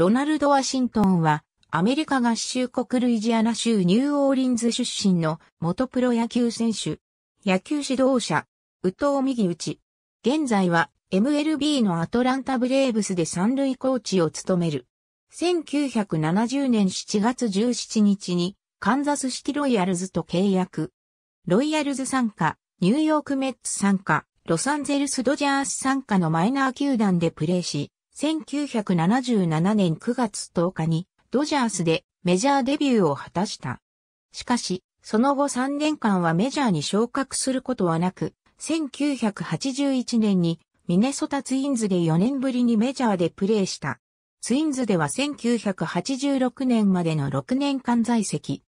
ロナルド・ワシントンは、アメリカ合衆国ルイジアナ州ニューオーリンズ出身の元プロ野球選手、野球指導者、宇藤右打ち。現在は MLB のアトランタブレーブスで三塁コーチを務める。1970年7月17日にカンザスシティロイヤルズと契約。ロイヤルズ参加、ニューヨークメッツ参加、ロサンゼルスドジャース参加のマイナー球団でプレーし、1977年9月10日にドジャースでメジャーデビューを果たした。しかし、その後3年間はメジャーに昇格することはなく、1981年にミネソタツインズで4年ぶりにメジャーでプレーした。ツインズでは1986年までの6年間在籍。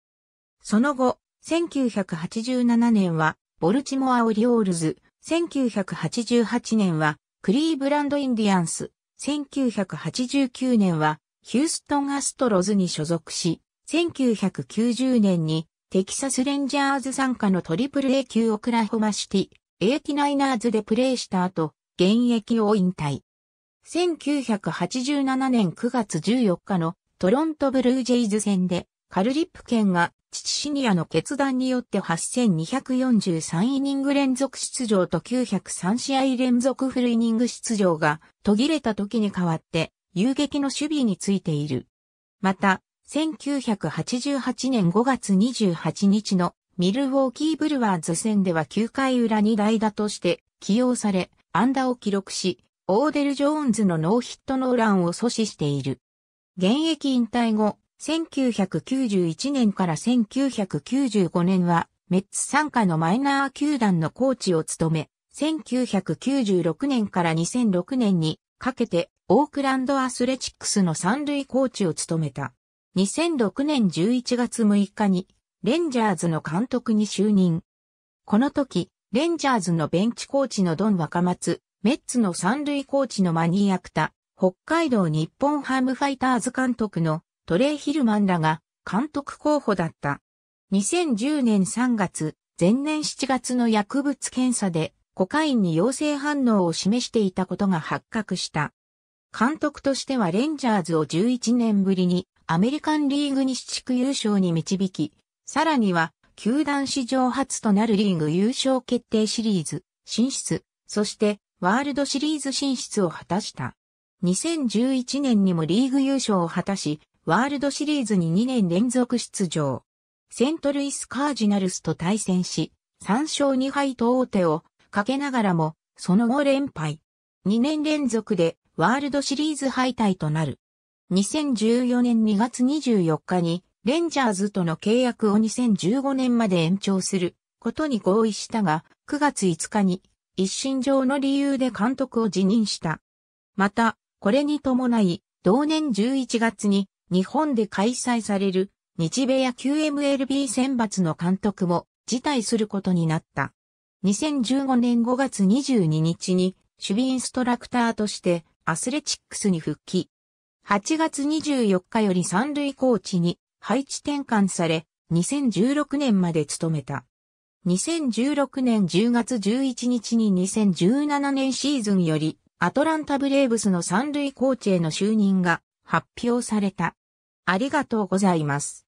その後、1987年はボルチモア・オリオールズ、1988年はクリーブランド・インディアンス、1989年はヒューストンアストロズに所属し、1990年にテキサスレンジャーズ参加のトリプル A 級オクラホマシティ、エイティナイナーズでプレーした後、現役を引退。1987年9月14日のトロントブルージェイズ戦でカルリップ県が父シニアの決断によって8243イニング連続出場と903試合連続フルイニング出場が途切れた時に代わって遊撃の守備についている。また、1988年5月28日のミルウォーキーブルワーズ戦では9回裏に代打として起用され、安打を記録し、オーデル・ジョーンズのノーヒットノーランを阻止している。現役引退後、1991年から1995年は、メッツ参加のマイナー球団のコーチを務め、1996年から2006年にかけて、オークランドアスレチックスの三塁コーチを務めた。2006年11月6日に、レンジャーズの監督に就任。この時、レンジャーズのベンチコーチのドン若松、メッツの三塁コーチのマニーアクタ、北海道日本ハムファイターズ監督のトレイ・ヒルマンらが監督候補だった。2010年3月、前年7月の薬物検査でコカインに陽性反応を示していたことが発覚した。監督としてはレンジャーズを11年ぶりにアメリカンリーグ西地区優勝に導き、さらには球団史上初となるリーグ優勝決定シリーズ進出、そしてワールドシリーズ進出を果たした。2011年にもリーグ優勝を果たし、ワールドシリーズに2年連続出場。セントルイスカージナルスと対戦し、3勝2敗と王手をかけながらも、その後連敗。2年連続でワールドシリーズ敗退となる。2014年2月24日に、レンジャーズとの契約を2015年まで延長することに合意したが、9月5日に一心上の理由で監督を辞任した。また、これに伴い、同年11月に日本で開催される日米野球 MLB 選抜の監督も辞退することになった。2015年5月22日に守備インストラクターとしてアスレチックスに復帰。8月24日より三塁コーチに配置転換され、2016年まで務めた。2016年10月11日に2017年シーズンよりアトランタブレーブスの三塁コーチへの就任が発表された。ありがとうございます。